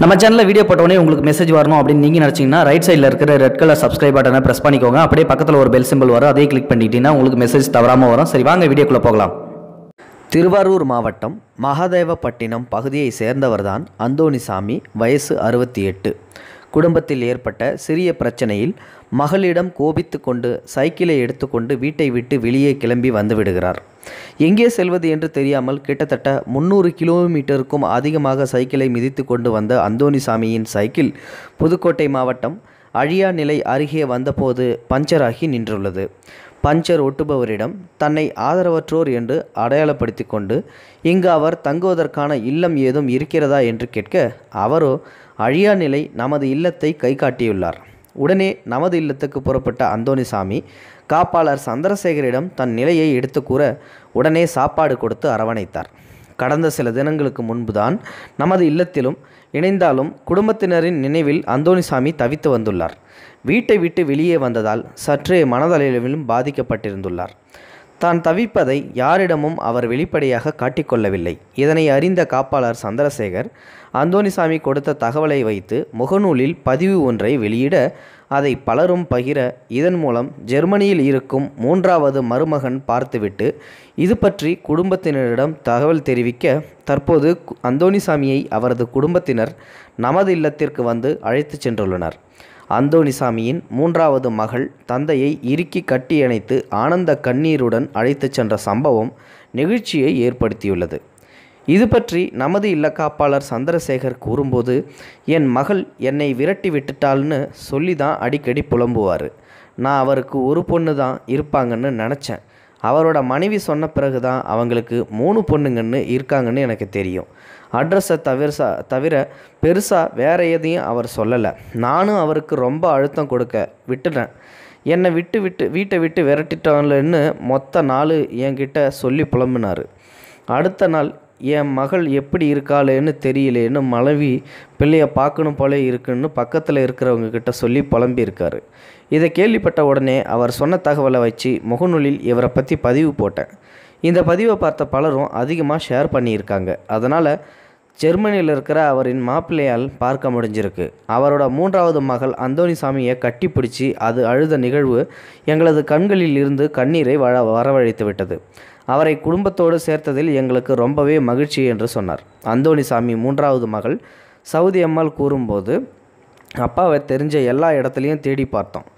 நம்ம சேனலில் வீடியோ போட்டோடனே உங்களுக்கு மெசேஜ் வரணும் அப்படின்னு நீங்கள் நினச்சிங்கன்னா ரைட் சைடில் இருக்கிற ரெட் கலர் சப்ஸ்கிரைப் பட்டனை ப்ரெஸ் பண்ணிக்கோங்க அப்படியே பக்கத்தில் ஒரு பெல் சிம்பிள் வரும் அதே கிளிக் பண்ணிக்கிட்டீங்கன்னா உங்களுக்கு மெசேஜ் தவறாமல் வரும் சரி வாங்க வீடியோக்குள்ளே போகலாம் திருவாரூர் மாவட்டம் மகாதேவப்பட்டினம் பகுதியை சேர்ந்தவர்தான் அந்தோணிசாமி வயசு அறுபத்தி எட்டு குடும்பத்தில் ஏற்பட்ட சிறிய பிரச்சனையில் மகளிடம் கோபித்து கொண்டு சைக்கிளை எடுத்துக்கொண்டு வீட்டை விட்டு வெளியே கிளம்பி வந்துவிடுகிறார் எங்கே செல்வது என்று தெரியாமல் கிட்டத்தட்ட முன்னூறு கிலோமீட்டருக்கும் அதிகமாக சைக்கிளை மிதித்து கொண்டு வந்த அந்தோனிசாமியின் சைக்கிள் புதுக்கோட்டை மாவட்டம் அழியா நிலை அருகே வந்தபோது பஞ்சராகி நின்றுள்ளது பஞ்சர் ஒட்டுபவரிடம் தன்னை ஆதரவற்றோர் என்று அடையாளப்படுத்தி கொண்டு இங்கு அவர் தங்குவதற்கான இல்லம் ஏதும் இருக்கிறதா என்று கேட்க அவரோ அழியா நிலை நமது இல்லத்தை கை காட்டியுள்ளார் உடனே நமது இல்லத்துக்கு புறப்பட்ட அந்தோனிசாமி காப்பாளர் சந்திரசேகரிடம் தன் நிலையை எடுத்து கூற உடனே சாப்பாடு கொடுத்து அரவணைத்தார் கடந்த சில தினங்களுக்கு முன்புதான் நமது இல்லத்திலும் இணைந்தாலும் குடும்பத்தினரின் நினைவில் அந்தோனிசாமி தவித்து வந்துள்ளார் வீட்டை விட்டு வெளியே வந்ததால் சற்றே மனதளவிலும் பாதிக்கப்பட்டிருந்துள்ளார் தான் தவிப்பதை யாரிடமும் அவர் வெளிப்படையாக காட்டிக்கொள்ளவில்லை இதனை அறிந்த காப்பாளர் சந்திரசேகர் அந்தோனிசாமி கொடுத்த தகவலை வைத்து முகநூலில் பதிவு ஒன்றை வெளியிட அதை பலரும் பகிர இதன் மூலம் ஜெர்மனியில் இருக்கும் மூன்றாவது மருமகன் பார்த்துவிட்டு இது பற்றி குடும்பத்தினரிடம் தகவல் தெரிவிக்க தற்போது அந்தோனிசாமியை அவரது குடும்பத்தினர் நமது இல்லத்திற்கு வந்து அழைத்து சென்றுள்ளனர் அந்தோனிசாமியின் மூன்றாவது மகள் தந்தையை இறுக்கி கட்டியணைத்து ஆனந்த கண்ணீருடன் அழைத்துச் சென்ற சம்பவம் நெகிழ்ச்சியை ஏற்படுத்தியுள்ளது இது பற்றி நமது இல்லக்காப்பாளர் சந்திரசேகர் கூறும்போது என் மகள் என்னை விரட்டி விட்டுட்டாள்னு சொல்லி தான் அடிக்கடி புலம்புவார் நான் அவருக்கு ஒரு பொண்ணு தான் இருப்பாங்கன்னு நினச்சேன் அவரோட மனைவி சொன்ன பிறகு தான் அவங்களுக்கு மூணு பொண்ணுங்கன்னு இருக்காங்கன்னு எனக்கு தெரியும் அட்ரஸை தவிர தவிர பெருசாக வேறு எதையும் அவர் சொல்லலை நானும் அவருக்கு ரொம்ப அழுத்தம் கொடுக்க விட்டுட்டேன் என்னை விட்டு விட்டு வீட்டை விட்டு விரட்டிட்டான்லன்னு மொத்த நாள் என்கிட்ட சொல்லி புலம்பினார் அடுத்த நாள் என் மகள் எப்படி இருக்காளேன்னு தெரியலேன்னு மனைவி பிள்ளையை பார்க்கணும் போல இருக்குன்னு பக்கத்தில் இருக்கிறவங்க கிட்ட சொல்லி புலம்பியிருக்காரு இதை கேள்விப்பட்ட உடனே அவர் சொன்ன தகவலை வச்சு முகநூலில் இவரை பற்றி பதிவு போட்டேன் இந்த பதிவை பார்த்த பலரும் அதிகமாக ஷேர் பண்ணியிருக்காங்க அதனால் ஜெர்மனியில் இருக்கிற அவரின் மாப்பிள்ளையால் பார்க்க முடிஞ்சிருக்கு அவரோட மூன்றாவது மகள் கட்டி பிடிச்சி அது அழுத நிகழ்வு எங்களது கண்களில் இருந்து கண்ணீரை வர வரவழைத்து விட்டது அவரை குடும்பத்தோடு சேர்த்ததில் எங்களுக்கு ரொம்பவே மகிழ்ச்சி என்று சொன்னார் சாமி மூன்றாவது மகள் சவுதி அம்மாள் கூறும்போது அப்பாவை தெரிஞ்ச எல்லா இடத்துலையும் தேடி பார்த்தோம்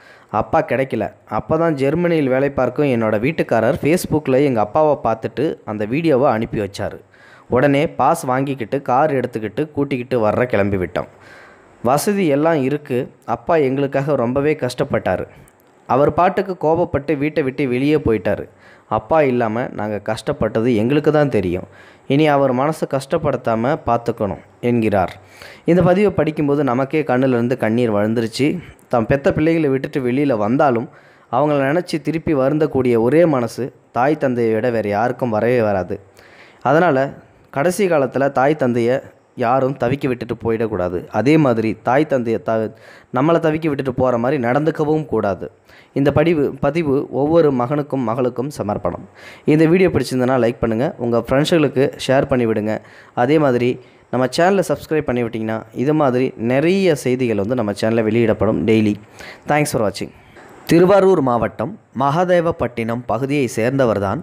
அப்பா கிடைக்கல அப்போ தான் ஜெர்மனியில் வேலை பார்க்கும் என்னோடய வீட்டுக்காரர் ஃபேஸ்புக்கில் எங்கள் அப்பாவை பார்த்துட்டு அந்த வீடியோவை அனுப்பி வச்சார் உடனே பாஸ் வாங்கிக்கிட்டு கார் எடுத்துக்கிட்டு கூட்டிக்கிட்டு வர்ற கிளம்பி விட்டோம் வசதி எல்லாம் இருக்குது அப்பா எங்களுக்காக ரொம்பவே கஷ்டப்பட்டார் அவர் பாட்டுக்கு கோபப்பட்டு வீட்டை விட்டு வெளியே போயிட்டார் அப்பா இல்லாமல் நாங்கள் கஷ்டப்பட்டது எங்களுக்கு தான் தெரியும் இனி அவர் மனசை கஷ்டப்படுத்தாமல் பார்த்துக்கணும் என்கிறார் இந்த பதிவை படிக்கும்போது நமக்கே கண்ணிலிருந்து கண்ணீர் வளர்ந்துருச்சு தம் பெத்த பிள்ளைகளை விட்டுட்டு வெளியில் வந்தாலும் அவங்கள நினச்சி திருப்பி வருந்தக்கூடிய ஒரே மனசு தாய் தந்தையை விட வேறு யாருக்கும் வரவே வராது அதனால் கடைசி காலத்தில் தாய் தந்தையை யாரும் தவிக்க விட்டுட்டு போயிடக்கூடாது அதே மாதிரி தாய் தந்தையை த நம்மளை தவிக்க விட்டுட்டு போகிற மாதிரி நடந்துக்கவும் கூடாது இந்த படிவு பதிவு ஒவ்வொரு மகனுக்கும் மகளுக்கும் சமர்ப்பணம் இந்த வீடியோ பிடிச்சிருந்தனா லைக் பண்ணுங்கள் உங்கள் ஃப்ரெண்ட்ஸுகளுக்கு ஷேர் பண்ணிவிடுங்க அதே மாதிரி நம்ம சேனலை சப்ஸ்கிரைப் பண்ணி விட்டிங்கன்னா இது மாதிரி நிறைய செய்திகள் வந்து நம்ம சேனலில் வெளியிடப்படும் டெய்லி தேங்க்ஸ் ஃபார் வாட்சிங் திருவாரூர் மாவட்டம் மகாதேவப்பட்டினம் பகுதியை சேர்ந்தவர்தான்